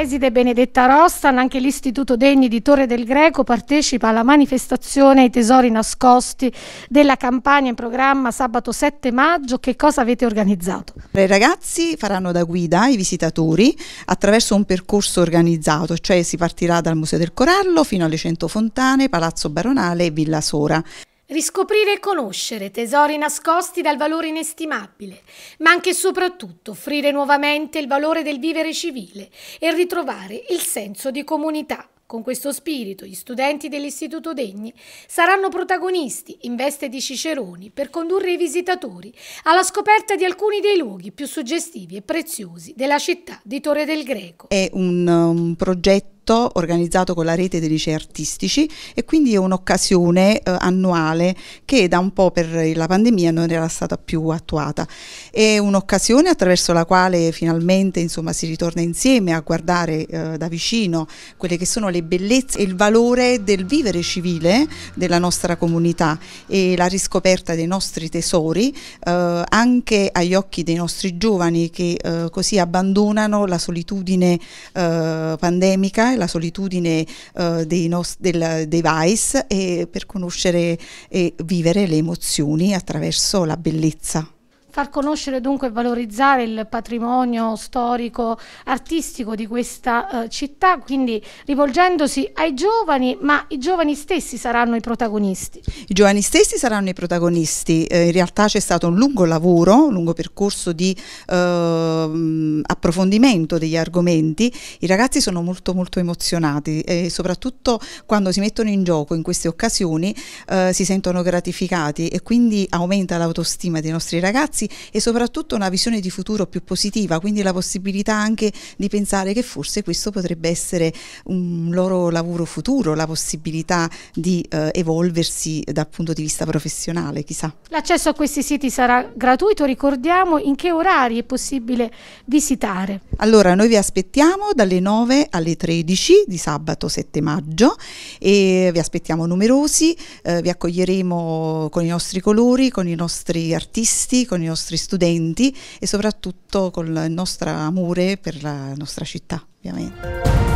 preside Benedetta Rostan, anche l'Istituto Degni di Torre del Greco partecipa alla manifestazione I tesori nascosti della campagna in programma sabato 7 maggio. Che cosa avete organizzato? I ragazzi faranno da guida i visitatori attraverso un percorso organizzato, cioè si partirà dal Museo del Corallo fino alle Cento Fontane, Palazzo Baronale e Villa Sora. Riscoprire e conoscere tesori nascosti dal valore inestimabile, ma anche e soprattutto offrire nuovamente il valore del vivere civile e ritrovare il senso di comunità. Con questo spirito gli studenti dell'Istituto Degni saranno protagonisti in veste di ciceroni per condurre i visitatori alla scoperta di alcuni dei luoghi più suggestivi e preziosi della città di Torre del Greco. È un, un um, progetto evento organizzato con la rete dei licei artistici e quindi è un'occasione eh, annuale che da un po' per la pandemia non era stata più attuata. È un'occasione attraverso la quale finalmente insomma, si ritorna insieme a guardare eh, da vicino quelle che sono le bellezze e il valore del vivere civile della nostra comunità e la riscoperta dei nostri tesori eh, anche agli occhi dei nostri giovani che eh, così abbandonano la solitudine eh, pandemica e la solitudine eh, dei, nost- del, dei Vice e per conoscere e vivere le emozioni attraverso la bellezza far conoscere dunque e valorizzare il patrimonio storico artistico di questa eh, città, quindi rivolgendosi ai giovani, ma i giovani stessi saranno i protagonisti. I giovani stessi saranno i protagonisti, eh, in realtà c'è stato un lungo lavoro, un lungo percorso di eh, approfondimento degli argomenti, i ragazzi sono molto molto emozionati e soprattutto quando si mettono in gioco in queste occasioni eh, si sentono gratificati e quindi aumenta l'autostima dei nostri ragazzi ragazzi e soprattutto una visione di futuro più positiva, quindi la possibilità anche di pensare che forse questo potrebbe essere un loro lavoro futuro, la possibilità di eh, evolversi dal punto di vista professionale, chissà. L'accesso a questi siti sarà gratuito, ricordiamo in che orari è possibile visitare. Allora, noi vi aspettiamo dalle 9 alle 13 di sabato 7 maggio e vi aspettiamo numerosi, eh, vi accoglieremo con i nostri colori, con i nostri artisti, con i nostri studenti e soprattutto con il nostro amore per la nostra città, ovviamente.